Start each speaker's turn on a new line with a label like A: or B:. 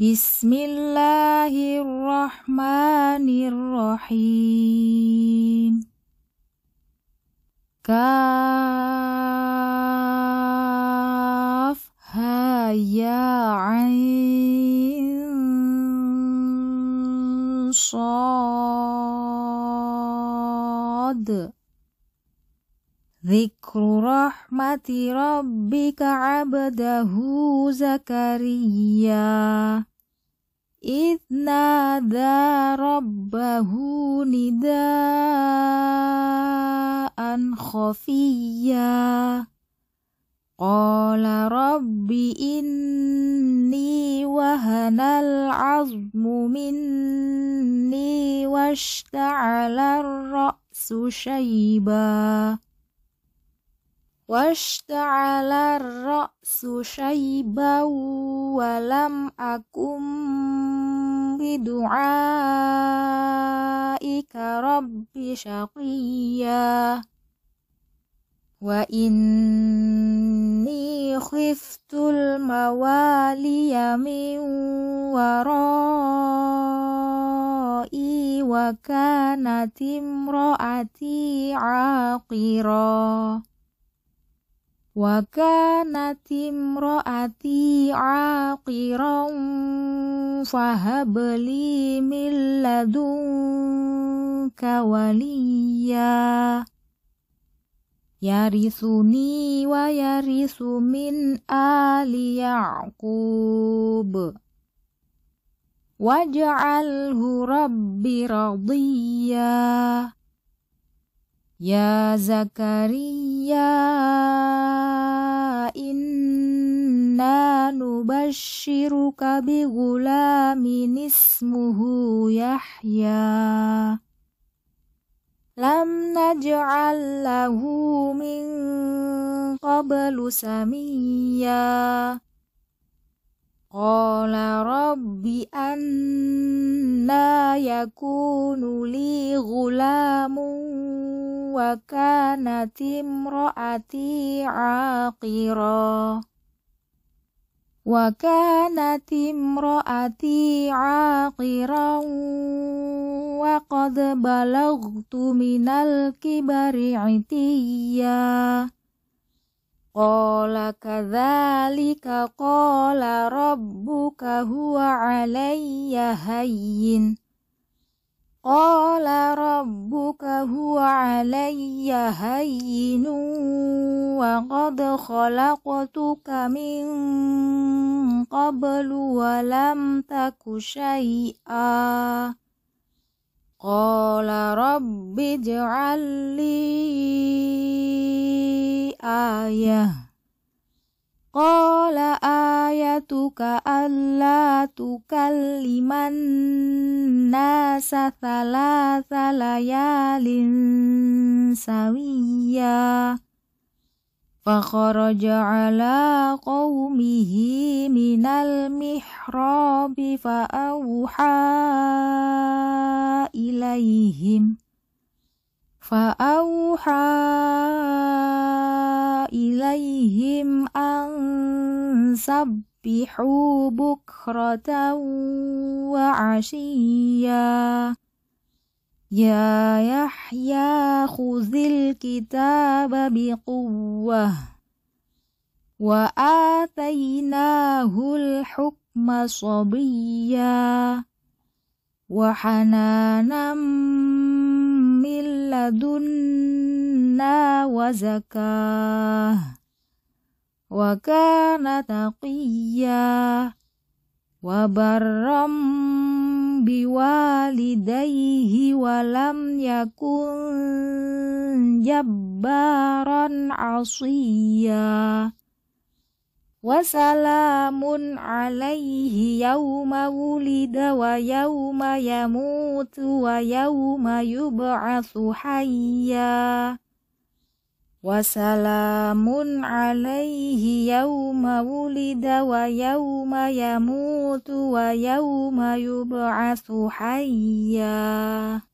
A: بسم الله الرحمن الرحيم كاف ها يا عين صاد ذكر رحمة ربك عبده زكريا إذ نادى ربه نداء خفيا قال رب إني وهن العظم مني واشتعل الرأس شيبا واشتعل الرأس شيبا ولم أكن بدعائك رب شقيا وإني خفت الموالي من ورائي وكانت امرأتي عاقراً wa kanat imraati aqiran fahab li min ladunka waliya yarisuni wa yarisu min ali yaqub waj'alhu rabbi radiyya Ya Zakaria inna nubashiruka bighulamin minismuhu Yahya Lam naj'al lahu min qablu samiyya Qala rabbi anna la yakunu li ghulamu wa kanat imra'ati aqira wa kanat imra'ati aqira wa qad balagtu minal kibari itiyya قال كذلك قال ربك هو علي هين قال ربك هو علي هين وقد خلقتك من قبل ولم تك شيئا Qala rabbi ja'alli ayah Qala ayatuka alla tukalliman nasa thalatha layalin sawiyah فخرج على قومه من المحراب فأوحى إليهم فأوحى إليهم أن سبحوا بكرة وعشيا يا يحيى خذ الكتاب بقوة وآتيناه الحكم صبيا وحنانا من لدنا وزكاه وكان تقيا وبرا بوالديه ولم يكن جبارا عصيا وسلام عليه يوم ولد ويوم يموت ويوم يبعث حيا وسلام عليه يوم ولد ويوم يموت ويوم يبعث حيا